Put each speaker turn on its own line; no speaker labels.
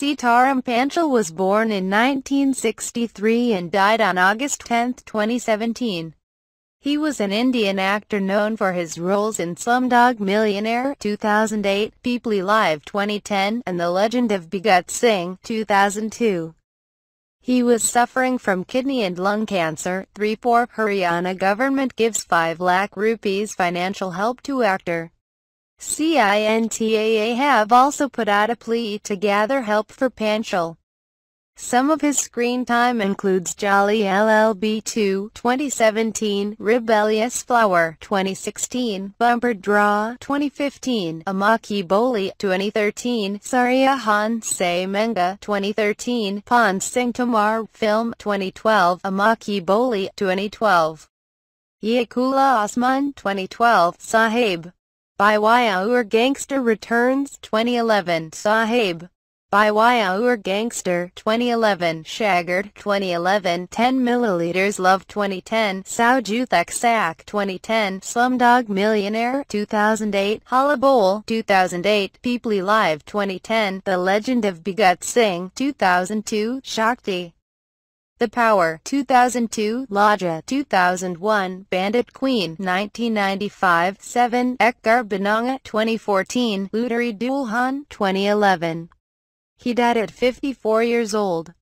Sitaram Panchal was born in 1963 and died on August 10, 2017. He was an Indian actor known for his roles in Slumdog Millionaire 2008, Peepli Live 2010, and The Legend of Bhagat Singh 2002. He was suffering from kidney and lung cancer. 3 4. Haryana government gives 5 lakh rupees financial help to actor. CINTAA have also put out a plea to gather help for Panchal. Some of his screen time includes Jolly LLB 2 2017, Rebellious Flower 2016, Bumper Draw 2015, Amaki Boli 2013, Saria Se Menga 2013, Pan Singh Tamar Film 2012, Amaki Boli 2012, Yakula Osman 2012, Sahib by Why Gangster Returns 2011 Sahib by Why Gangster 2011 Shagard 2011 10 ml Love 2010 Saujuthak Sak 2010 Slumdog Millionaire 2008 Bowl 2008 Peeply Live 2010 The Legend of Bhagat Singh 2002 Shakti the Power 2002, Lodja 2001, Bandit Queen 1995, 7, Ekgar Benanga 2014, Luteri Dulhan 2011. He died at 54 years old.